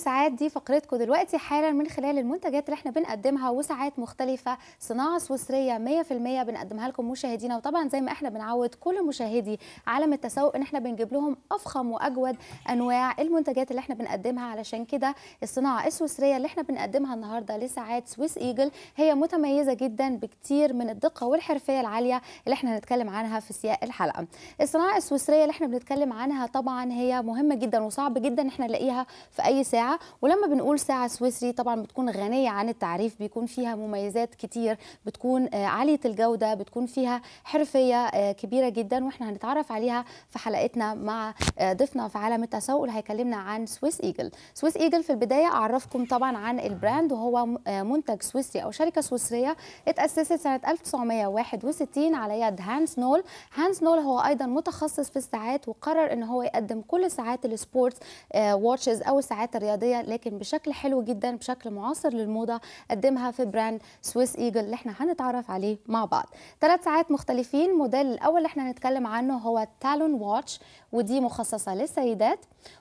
ساعات دي فقرتكم دلوقتي حالا من خلال المنتجات اللي احنا بنقدمها وساعات مختلفه صناعه سويسريه 100% بنقدمها لكم مشاهدينا وطبعا زي ما احنا بنعود كل مشاهدي عالم التسوق ان احنا بنجيب لهم افخم واجود انواع المنتجات اللي احنا بنقدمها علشان كده الصناعه السويسريه اللي احنا بنقدمها النهارده لساعات سويس ايجل هي متميزه جدا بكتير من الدقه والحرفيه العاليه اللي احنا هنتكلم عنها في سياق الحلقه الصناعه السويسريه اللي احنا بنتكلم عنها طبعا هي مهمه جدا وصعب جدا احنا نلاقيها في اي ساعه ولما بنقول ساعة سويسري طبعا بتكون غنية عن التعريف بيكون فيها مميزات كتير بتكون آه، عالية الجودة بتكون فيها حرفية آه، كبيرة جدا واحنا هنتعرف عليها في حلقتنا مع آه، ضيفنا في عالم التسوق اللي هيكلمنا عن سويس ايجل سويس ايجل في البداية أعرفكم طبعا عن البراند وهو منتج سويسري أو شركة سويسرية اتأسست سنة 1961 على يد هانس نول هانس نول هو أيضا متخصص في الساعات وقرر أن هو يقدم كل ساعات السبورتس واتشز أو الساعات الرياضية السعوديه لكن بشكل حلو جدا بشكل معاصر للموضه قدمها في براند سويس ايجل اللي احنا هنتعرف عليه مع بعض ثلاث ساعات مختلفين الموديل الاول اللي احنا هنتكلم عنه هو تالون واتش ودي مخصصة للسيدات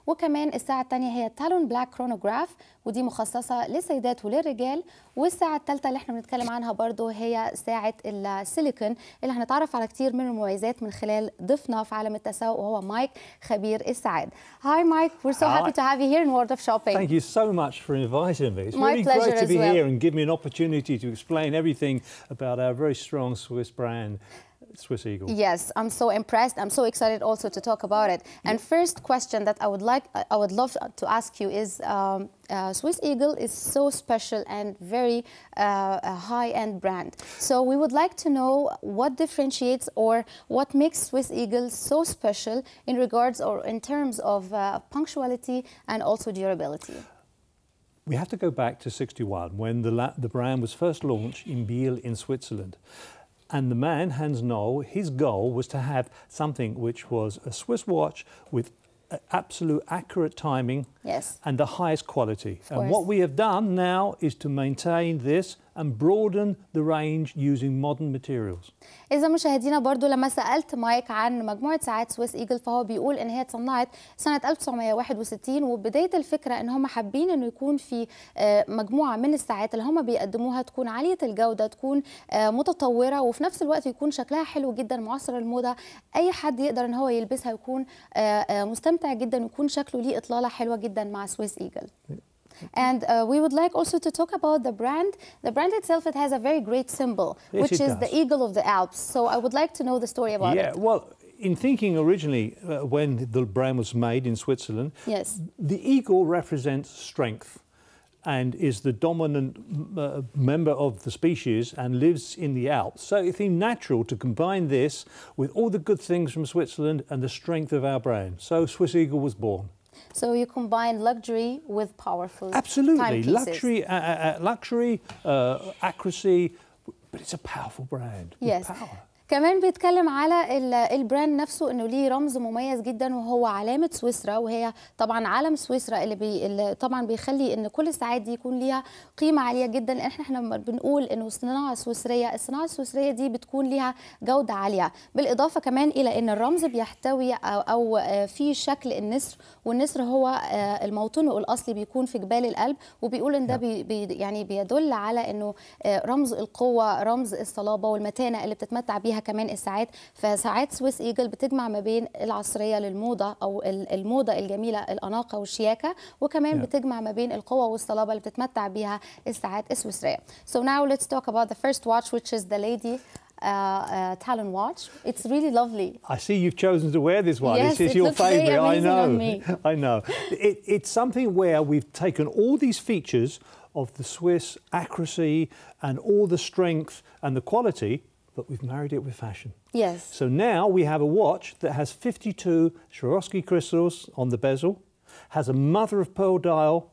وكمان الساعة الثانية هي تالون بلاك كرونوغراف ودي مخصصة للسيدات وللرجال والساعة الثالثة اللي احنا بنتكلم عنها برضو هي ساعة السيليكون اللي هنتعرف على كتير من المميزات من خلال ضيفنا في عالم التسوق وهو مايك خبير السعاد. هاي مايك we're so happy to have you here in World of Shopping. Thank you so much for inviting me. It's My really pleasure great to be well. here and give me an opportunity to explain everything about our very strong Swiss brand Swiss Eagle. Yes, I'm so impressed. I'm so excited also to talk about it. And mm. first question that I would like, I would love to ask you is, um, uh, Swiss Eagle is so special and very uh, high-end brand. So we would like to know what differentiates or what makes Swiss Eagle so special in regards or in terms of uh, punctuality and also durability. We have to go back to 61 when the, the brand was first launched in Biel in Switzerland. And the man, Hans Noll, his goal was to have something which was a Swiss watch with absolute accurate timing yes. and the highest quality. and what we have done now is to maintain this and broaden the range using modern materials. إذا مشاهدينا برضو لما سألت مايك عن مجموعة ساعات سويس إيجل فهو بيقول إن هي اتصنعت سنة 1961 وبداية الفكرة إن هم حابين إنه يكون في آه، مجموعة من الساعات اللي هم بيقدموها تكون عالية الجودة تكون آه، متطورة وفي نفس الوقت يكون شكلها حلو جدا معاصر الموضة أي حد يقدر إن هو يلبسها يكون آه، مستمتع جدا ويكون شكله ليه إطلالة حلوة جدا مع سويس إيجل. Mm-hmm. And uh, we would like also to talk about the brand. The brand itself, it has a very great symbol, yes, which is does. the eagle of the Alps. So I would like to know the story about yeah, it. Yeah, well, in thinking originally, uh, when the brand was made in Switzerland, yes. the eagle represents strength and is the dominant uh, member of the species and lives in the Alps. So it seemed natural to combine this with all the good things from Switzerland and the strength of our brand. So Swiss Eagle was born. So you combine luxury with powerful absolutely luxury, uh, uh, uh luxury, uh, accuracy, but it's a powerful brand. Yes. Power. كمان بيتكلم على البراند نفسه انه ليه رمز مميز جدا وهو علامه سويسرا وهي طبعا علم سويسرا اللي, بي اللي طبعا بيخلي ان كل الساعات دي يكون ليها قيمه عاليه جدا لان احنا لما بنقول انه الصناعه السويسريه الصناعه السويسريه دي بتكون ليها جوده عاليه بالاضافه كمان الى ان الرمز بيحتوي او, أو آه، في شكل النسر والنسر هو آه، الموطن الاصلي بيكون في جبال القلب وبيقول ان ده نعم. بي يعني بيدل على انه آه، رمز القوه رمز الصلابه والمتانه اللي بتتمتع بيها كمان الساعات فساعات سويس ايجل بتجمع ما بين العصريه للموضه او الموضه الجميله الاناقه والشياكه وكمان yeah. بتجمع ما بين القوه والصلابه اللي بتتمتع بيها الساعات السويسريه. So now let's talk about the first watch which is the lady uh, uh, Talon watch. It's really lovely. I see you've chosen to wear this one. Yes, this is it your favorite. I know. I know. It, it's something where we've taken all these features of the Swiss accuracy and all the strength and the quality but we've married it with fashion. Yes. So now we have a watch that has 52 Swarovski crystals on the bezel, has a mother of pearl dial,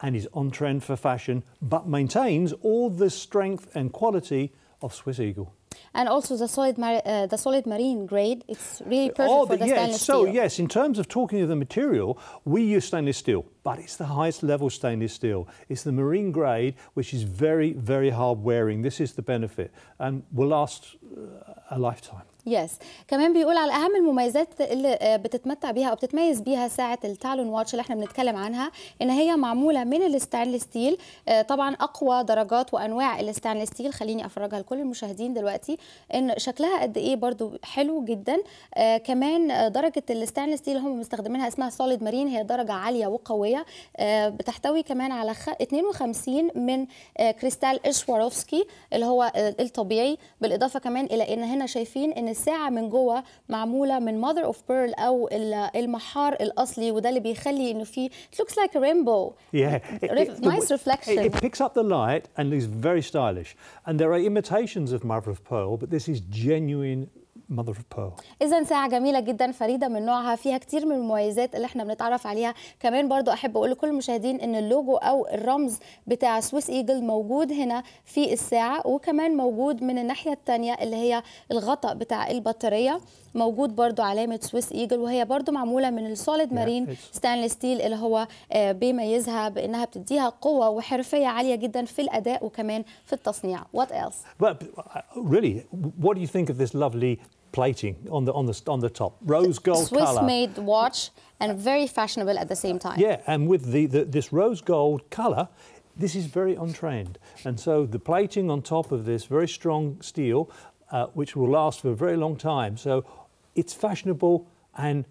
and is on trend for fashion, but maintains all the strength and quality of Swiss Eagle. And also the solid, uh, the solid marine grade, it's really perfect oh, for the yeah, stainless so, steel. So yes, in terms of talking of the material, we use stainless steel. but it's the highest level stainless steel. It's the marine grade, which is very, very hard wearing. This is the benefit and will last uh, a lifetime. يس yes. كمان بيقول على اهم المميزات اللي آه، بتتمتع بيها او بتتميز بيها ساعه التالون واتش اللي احنا بنتكلم عنها ان هي معموله من الستانلس ستيل آه، طبعا اقوى درجات وانواع الستانلس ستيل خليني افرجها لكل المشاهدين دلوقتي ان شكلها قد ايه برده حلو جدا آه، كمان درجه الستانلس ستيل هم مستخدمينها اسمها سوليد مارين هي درجه عاليه وقويه الشخصيه آه، بتحتوي كمان على 52 من آه، كريستال اشواروفسكي اللي هو آه، الطبيعي بالاضافه كمان الى ان هنا شايفين ان الساعه من جوه معموله من ماذر اوف بيرل او المحار الاصلي وده اللي بيخلي انه في لوكس لايك like نايس ريفلكشن it picks up the light and is very stylish and there are imitations of mother of pearl but this is genuine mother of pearl اذا ساعه جميله جدا فريده من نوعها فيها كتير من المميزات اللي احنا بنتعرف عليها كمان برضو احب اقول لكل المشاهدين ان اللوجو او الرمز بتاع سويس ايجل موجود هنا في الساعه وكمان موجود من الناحيه الثانيه اللي هي الغطاء بتاع البطاريه موجود برضو علامه سويس ايجل وهي برضو معموله من السوليد مارين ستانلس ستيل اللي هو آه، بيميزها بانها بتديها قوه وحرفيه عاليه جدا في الاداء وكمان في التصنيع what else but really what do you think of this lovely plating on the on the on the top, rose gold Swiss color. made watch and very fashionable at the same time. Yeah, and with the, the this rose gold color, this is very on trend. And so the plating on top of this very strong steel, uh, which will last for a very long time. So it's fashionable and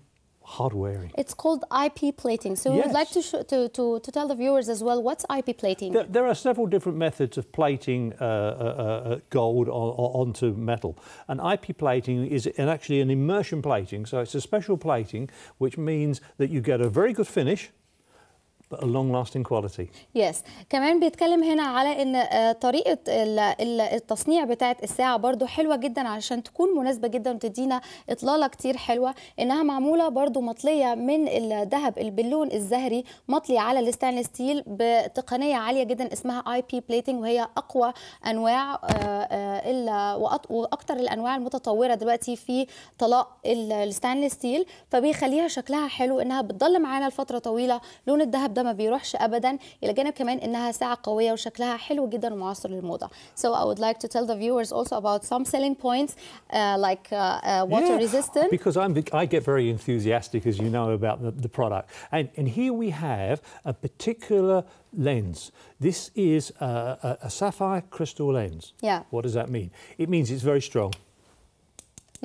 hardwaring. It's called IP plating. So yes. we'd like to, to, to, to, tell the viewers as well, what's IP plating? There, there are several different methods of plating uh, uh, uh, uh gold on, onto metal. And IP plating is an, actually an immersion plating. So it's a special plating, which means that you get a very good finish, a long lasting quality. Yes. كمان بيتكلم هنا على ان آه، طريقه التصنيع بتاعه الساعه برضو حلوه جدا علشان تكون مناسبه جدا وتدينا اطلاله كتير حلوه انها معموله برضو مطليه من الذهب البلون الزهري مطلي على الستانلس ستيل بتقنيه عاليه جدا اسمها اي بي بليتنج وهي اقوى انواع آه، آه، واكثر الانواع المتطوره دلوقتي في طلاء الستانلس ستيل فبيخليها شكلها حلو انها بتضل معانا لفتره طويله لون الذهب ده ما بيروحش ابدا الى جانب كمان انها ساعه قويه وشكلها حلو جدا ومعاصر للموضه so i would like to tell the viewers also about some selling points uh, like uh, uh water yeah, resistant because i'm i get very enthusiastic as you know about the, the product and and here we have a particular lens. This is a, a, a, sapphire crystal lens. Yeah. What does that mean? It means it's very strong.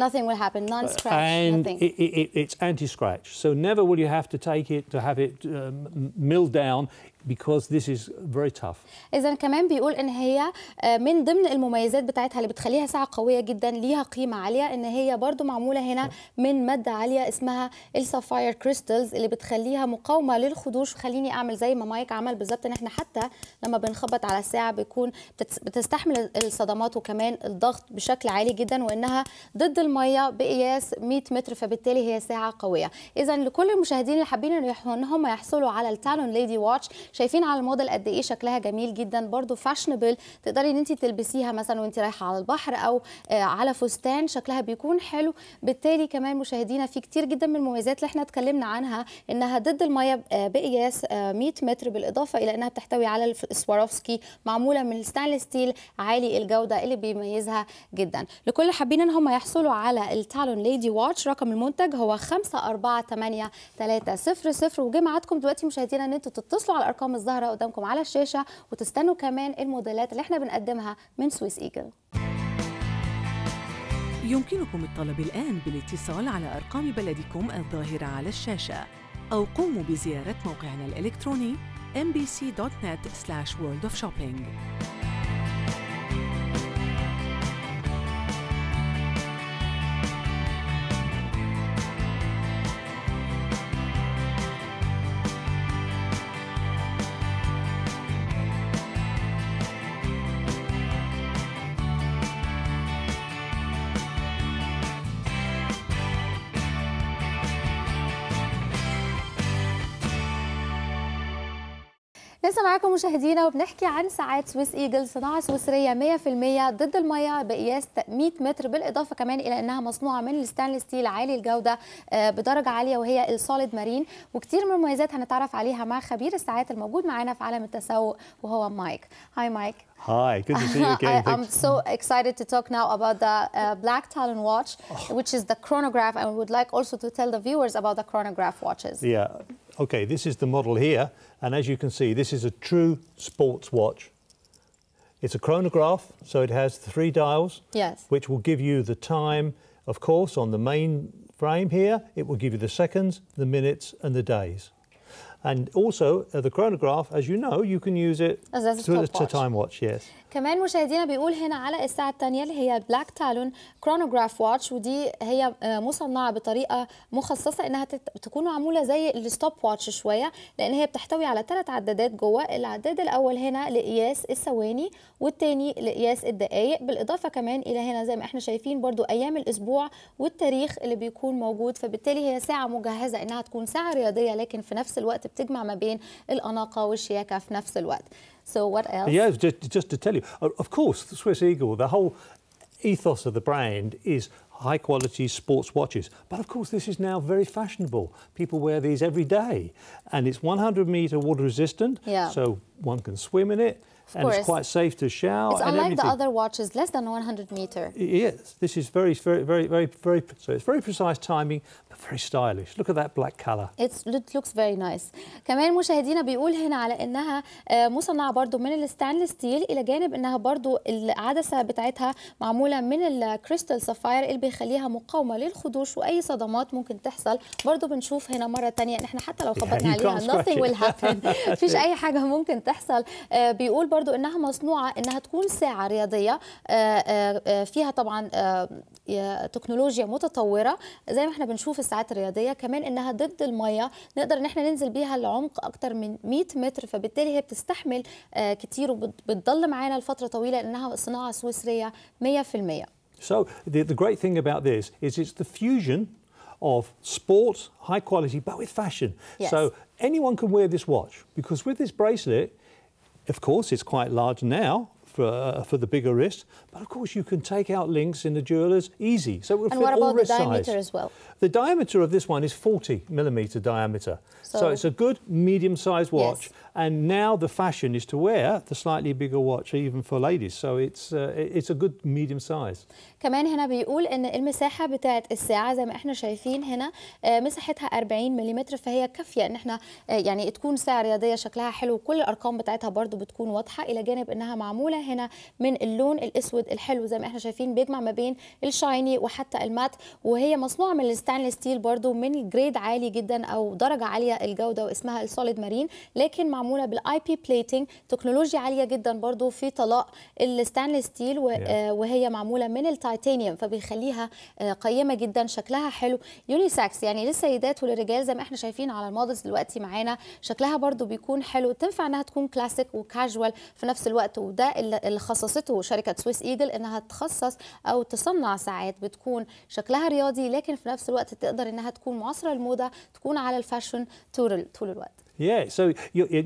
Nothing will happen, non-scratch, And it, it, it's anti-scratch, so never will you have to take it to have it um, milled down. because this is very tough. إذا كمان بيقول إن هي آه، من ضمن المميزات بتاعتها اللي بتخليها ساعة قوية جدا ليها قيمة عالية إن هي برضو معمولة هنا من مادة عالية اسمها السافاير كريستالز اللي بتخليها مقاومة للخدوش خليني أعمل زي ما مايك عمل بالظبط إن إحنا حتى لما بنخبط على الساعة بيكون بتستحمل الصدمات وكمان الضغط بشكل عالي جدا وإنها ضد المية بقياس 100 متر فبالتالي هي ساعة قوية. إذا لكل المشاهدين اللي حابين إن هم يحصلوا على التالون ليدي واتش شايفين على الموديل قد ايه شكلها جميل جدا برده فاشنبل تقدري ان انت تلبسيها مثلا وانت رايحه على البحر او آه، على فستان شكلها بيكون حلو بالتالي كمان مشاهدينا في كتير جدا من المميزات اللي احنا اتكلمنا عنها انها ضد الميه آه، بقياس 100 آه، متر بالاضافه الى انها بتحتوي على السواروفسكي معموله من الستانلس ستيل عالي الجوده اللي بيميزها جدا لكل اللي حابين ان هم يحصلوا على التالون ليدي واتش رقم المنتج هو 5 4 8 3 0 وجه ميعادكم دلوقتي مشاهدينا ان انتم تتصلوا على الارقام الارقام الظاهره قدامكم على الشاشه وتستنوا كمان الموديلات اللي احنا بنقدمها من سويس ايجل يمكنكم الطلب الآن بالاتصال على أرقام بلدكم الظاهرة على الشاشة أو قوموا بزيارة موقعنا الإلكتروني mbc.net/worldofshopping. لسه معاكم مشاهدينا وبنحكي عن ساعات سويس ايجل صناعه سويسريه 100% ضد الميه بقياس 100 متر بالاضافه كمان الى انها مصنوعه من الستانلس ستيل عالي الجوده آه، بدرجه عاليه وهي السوليد مارين وكتير من المميزات هنتعرف عليها مع خبير الساعات الموجود معانا في عالم التسوق وهو مايك هاي مايك Hi, good to see you again. I, I'm so excited to talk now about the uh, Black Talon watch, oh. which is the chronograph, and we would like also to tell the viewers about the chronograph watches. Yeah, okay, this is the model here. And as you can see, this is a true sports watch. It's a chronograph, so it has three dials, yes. which will give you the time, of course, on the main frame here. It will give you the seconds, the minutes, and the days. And also, uh, the chronograph, as you know, you can use it as, as a to, to time watch, yes. كمان مشاهدينا بيقول هنا على الساعة الثانية اللي هي بلاك تالون كرونوغراف واتش ودي هي آه، مصنعة بطريقة مخصصة انها تكون معمولة زي الستوب واتش شوية لان هي بتحتوي على ثلاث عدادات جوه العداد الاول هنا لقياس الثواني والتاني لقياس الدقائق بالاضافة كمان الى هنا زي ما احنا شايفين برضو ايام الاسبوع والتاريخ اللي بيكون موجود فبالتالي هي ساعة مجهزة انها تكون ساعة رياضية لكن في نفس الوقت بتجمع ما بين الاناقة والشياكة في نفس الوقت So what else? Yeah, just, just to tell you, of course, the Swiss Eagle, the whole ethos of the brand is high quality sports watches. But of course, this is now very fashionable. People wear these every day. And it's 100 meter water resistant, yeah. so one can swim in it. Of and course. it's quite safe to shower. It's unlike everything. the other watches, less than 100 meter. Yes, this is very, very, very, very, very. So it's very precise timing, but very stylish. Look at that black color. It's, it looks very nice. كمان مشاهدينا بيقول هنا على انها مصنعة برضو من الستانلس ستيل الى جانب انها برضو العدسة بتاعتها معمولة من الكريستال سفاير اللي بيخليها مقاومة للخدوش واي صدمات ممكن تحصل برضو بنشوف هنا مرة تانية ان احنا حتى لو خبطنا yeah, عليها nothing will happen مفيش اي حاجة ممكن تحصل بيقول برضو برضو انها مصنوعه انها تكون ساعه رياضيه آه، آه، آه، فيها طبعا تكنولوجيا متطوره زي ما احنا بنشوف الساعات الرياضيه كمان انها ضد الميه نقدر ان احنا ننزل بيها لعمق اكتر من 100 متر فبالتالي هي بتستحمل كتير وبتضل معانا لفتره طويله لانها صناعه سويسريه 100% So the, the great thing about this is it's the fusion of sports high quality, but with fashion. Yes. So anyone can wear this watch because with this bracelet, of course, is quite large now for, uh, for the bigger wrist. But of course, you can take out links in the jewelers easy. So it will and what about the diameter size. as well? The diameter of this one is 40 millimeter diameter. So, so it's a good medium-sized watch. Yes. And now the fashion is to wear the slightly bigger watch even for ladies. So it's uh, it's a good medium size. كمان هنا بيقول ان المساحة بتاعت الساعه زي ما احنا شايفين هنا مساحتها 40 ملم فهي كافية ان احنا يعني تكون ساعه رياضيه شكلها حلو وكل الارقام بتاعتها برضو بتكون واضحة الى جانب انها معمولة. هنا من اللون الاسود الحلو زي ما احنا شايفين بيجمع ما بين الشايني وحتى المات وهي مصنوعه من الستانلس ستيل برده من جريد عالي جدا او درجه عاليه الجوده واسمها السوليد مارين لكن معموله بالاي بي بليتنج تكنولوجيا عاليه جدا برده في طلاء الستانلس آه، ستيل وهي معموله من التيتانيوم فبيخليها آه، قيمه جدا شكلها حلو يونيسكس يعني للسيدات وللرجال زي ما احنا شايفين على المودلز دلوقتي معانا شكلها برده بيكون حلو تنفع انها تكون كلاسيك وكاجوال في نفس الوقت وده اللي خصصته شركه سويس ايجل انها تخصص او تصنع ساعات بتكون شكلها رياضي لكن في نفس الوقت تقدر انها تكون معاصره الموضه تكون على الفاشن طول طول الوقت Yeah, so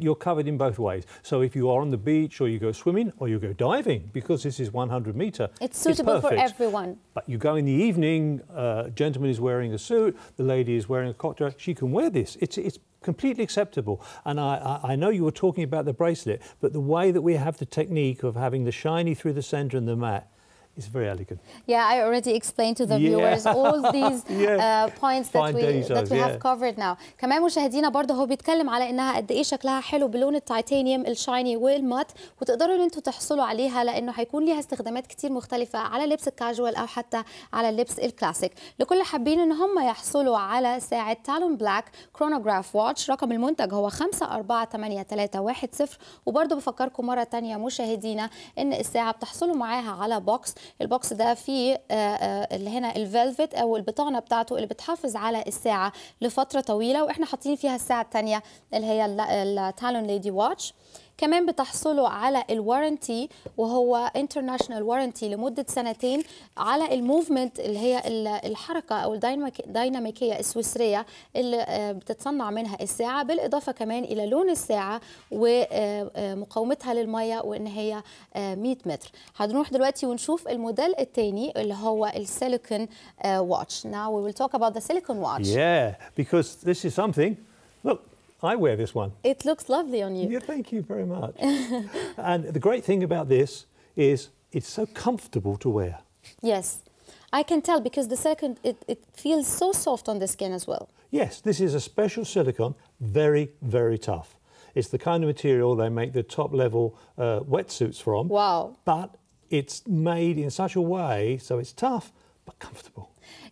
you're covered in both ways. So if you are on the beach or you go swimming or you go diving, because this is 100 meter, it's suitable it's for everyone. But you go in the evening, a uh, gentleman is wearing a suit, the lady is wearing a cocktail, she can wear this. It's, it's completely acceptable. And I, I, know you were talking about the bracelet, but the way that we have the technique of having the shiny through the centre and the matte It's very elegant. Yeah, I already explained to the yeah. viewers all these yeah. uh, points that we, that we yeah. have covered now. كمان مشاهدينا برضه هو بيتكلم على انها قد ايه شكلها حلو بلون التيتانيوم الشايني والمات وتقدروا ان انتم تحصلوا عليها لانه هيكون ليها استخدامات كتير مختلفه على لبس الكاجوال او حتى على اللبس الكلاسيك. لكل حابين ان هم يحصلوا على ساعه تالون بلاك كرونوجراف واتش رقم المنتج هو 548310 وبرضه بفكركم مره ثانيه مشاهدينا ان الساعه بتحصلوا معاها على بوكس البوكس ده فيه آه، آه، اللي هنا الفلفت او البطانه بتاعته اللي بتحافظ على الساعه لفتره طويله واحنا حاطين فيها الساعه الثانيه اللي هي التالون ليدي واتش كمان بتحصلوا على الوارنتي وهو انترناشونال وارنتي لمده سنتين على الموفمنت اللي هي الحركه او الديناميكيه السويسريه اللي آه، بتتصنع منها الساعه بالاضافه كمان الى لون الساعه ومقاومتها آه، آه، للميه وان هي 100 متر هنروح دلوقتي ونشوف الموديل الثاني اللي هو السيليكون واتش now we will talk about the silicon watch yeah because this is something look I wear this one. It looks lovely on you. Yeah, thank you very much. and the great thing about this is it's so comfortable to wear. Yes. I can tell because the second, it, it feels so soft on the skin as well. Yes, this is a special silicone, very, very tough. It's the kind of material they make the top level uh, wetsuits from. Wow. But it's made in such a way so it's tough,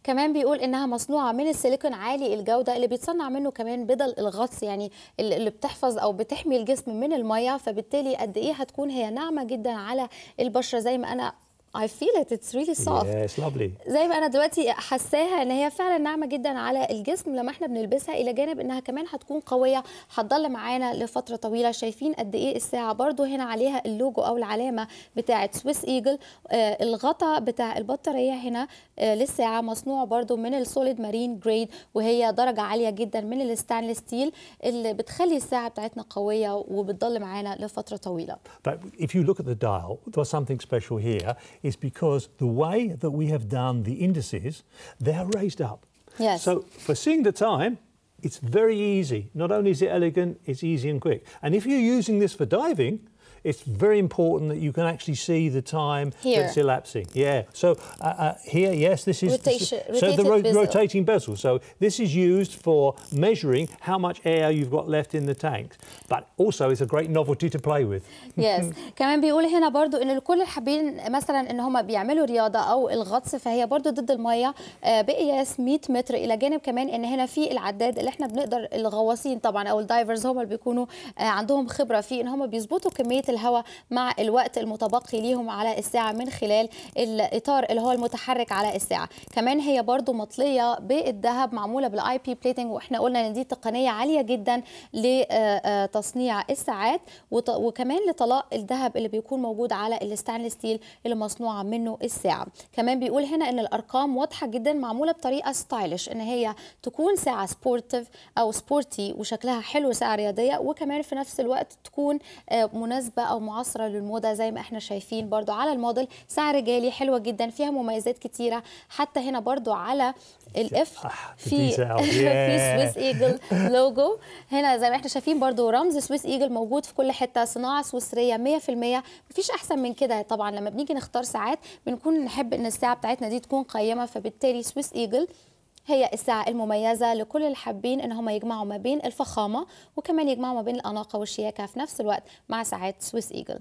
كمان بيقول انها مصنوعه من السيليكون عالي الجوده اللي بيتصنع منه كمان بدل الغطس يعني اللي بتحفظ او بتحمي الجسم من الميه فبالتالي قد ايه هتكون هي ناعمه جدا على البشره زي ما انا I feel it it's really soft yes, lovely. زي ما انا دلوقتي حساها ان هي فعلا ناعمه جدا على الجسم لما احنا بنلبسها الى جانب انها كمان هتكون قويه هتضل معانا لفتره طويله شايفين قد ايه الساعه برضو هنا عليها اللوجو او العلامه بتاعه سويس ايجل آه الغطاء بتاع البطاريه هنا آه للساعه مصنوع برضو من السوليد مارين جريد وهي درجه عاليه جدا من الستانلس ستيل اللي بتخلي الساعه بتاعتنا قويه وبتضل معانا لفتره طويله. But if you look at the dial, there was something special here. is because the way that we have done the indices, they're raised up. Yes. So for seeing the time, it's very easy. Not only is it elegant, it's easy and quick. And if you're using this for diving, it's very important that you can actually see the time here. that's elapsing. Yeah. So uh, uh, here, yes, this is, Rotation, so the ro bezel. rotating bezel. So this is used for measuring how much air you've got left in the tank. But also it's a great novelty to play with. yes. كمان بيقول هنا برضو ان لكل حابين مثلا ان هم بيعملوا رياضه او الغطس فهي برضو ضد الميه بقياس 100 متر الى جانب كمان ان هنا في العداد اللي احنا بنقدر الغواصين طبعا او الدايفرز هم اللي بيكونوا عندهم خبره فيه ان هم بيظبطوا كميه الهواء مع الوقت المتبقي ليهم على الساعة من خلال الإطار اللي هو المتحرك على الساعة كمان هي برضو مطلية بالذهب معمولة بالاي بي بليتنج وإحنا قلنا إن دي تقنية عالية جدا لتصنيع الساعات وكمان لطلاء الذهب اللي بيكون موجود على الستانلس ستيل اللي مصنوعة منه الساعة كمان بيقول هنا إن الأرقام واضحة جدا معمولة بطريقة ستايلش إن هي تكون ساعة سبورتيف أو سبورتي وشكلها حلو ساعة رياضية وكمان في نفس الوقت تكون آه، مناسبة بقى ومعاصره للموضه زي ما احنا شايفين برده على الموديل سعر رجالي حلوه جدا فيها مميزات كتيره حتى هنا برده على الاف في في سويس ايجل لوجو هنا زي ما احنا شايفين برده رمز سويس ايجل موجود في كل حته صناعه سويسريه 100% مفيش احسن من كده طبعا لما بنيجي نختار ساعات بنكون نحب ان الساعه بتاعتنا دي تكون قيمه فبالتالي سويس ايجل هي الساعة المميزة لكل الحابين ان هم يجمعوا ما بين الفخامة وكمان يجمعوا ما بين الأناقة والشياكة في نفس الوقت مع ساعات سويس ايجل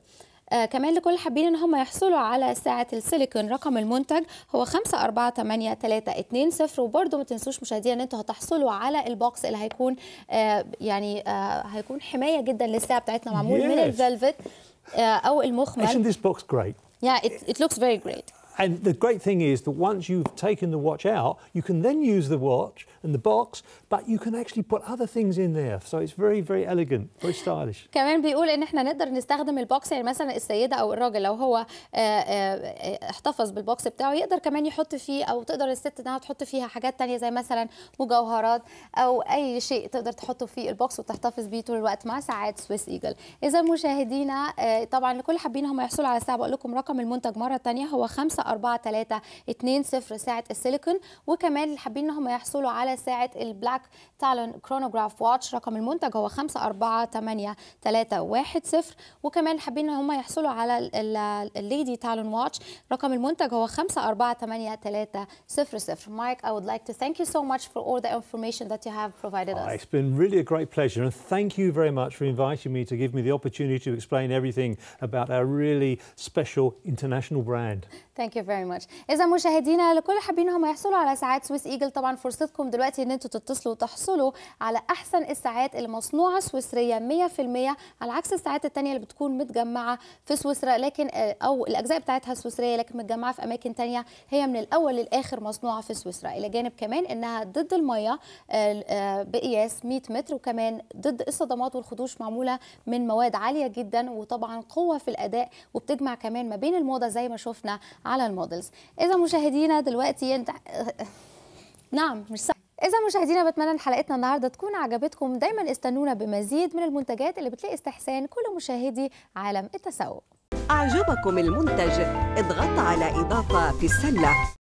آه كمان لكل حابين ان هم يحصلوا على ساعة السيليكون رقم المنتج هو 548320 وبرده ما تنسوش مشاهدينا ان انتوا هتحصلوا على البوكس اللي هيكون آه يعني آه هيكون حماية جدا للساعة بتاعتنا معمول yes. من الفلفت آه، او المخمل Isn't this box great? Yeah, it, it looks very great. And the great thing is that once you've taken the watch out, you can then use the watch and the box, but you can actually put other things in there. So it's very very elegant, very stylish. كمان بيقول ان احنا نقدر نستخدم البوكس يعني مثلا السيده او الراجل لو هو آه، آه، آه، احتفظ بالبوكس بتاعه يقدر كمان يحط فيه او تقدر الست انها تحط فيها حاجات تانية زي مثلا مجوهرات او اي شيء تقدر تحطه في البوكس وتحتفظ بيه طول الوقت مع ساعات سويس ايجل. اذا مشاهدينا طبعا لكل حابين هم يحصلوا على الساعه بقول لكم رقم المنتج مره تانية هو 5 4 3 2 0 ساعه السيليكون وكمان اللي حابين ان هم يحصلوا على ساعه البلاك تالون كرونوجراف واتش رقم المنتج هو 5 4 8 3 1 0 وكمان حابين ان هم يحصلوا على الليدي تالون واتش رقم المنتج هو 5 4 8 3 0 0 Mike I would like to thank you so much for all the information that you have provided us. It's been really a great pleasure and thank you very much for inviting me to give me the opportunity to explain everything about our really special international brand. Thank ثانك يو فيري ماتش اذا مشاهدينا لكل حابين هم يحصلوا على ساعات سويس ايجل طبعا فرصتكم دلوقتي ان انتم تتصلوا وتحصلوا على احسن الساعات المصنوعه سويسريه 100% على عكس الساعات الثانيه اللي بتكون متجمعه في سويسرا لكن آه، او الاجزاء بتاعتها سويسريه لكن متجمعه في اماكن ثانيه هي من الاول للاخر مصنوعه في سويسرا الى جانب كمان انها ضد الميه آه، آه، بقياس 100 متر وكمان ضد الصدمات والخدوش معموله من مواد عاليه جدا وطبعا قوه في الاداء وبتجمع كمان ما بين الموضه زي ما شفنا على على المودلز اذا مشاهدينا دلوقتي انت... نعم مش صح إذا مشاهدينا بتمنى إن حلقتنا النهاردة تكون عجبتكم دايما استنونا بمزيد من المنتجات اللي بتلاقي استحسان كل مشاهدي عالم التسوق أعجبكم المنتج اضغط على إضافة في السلة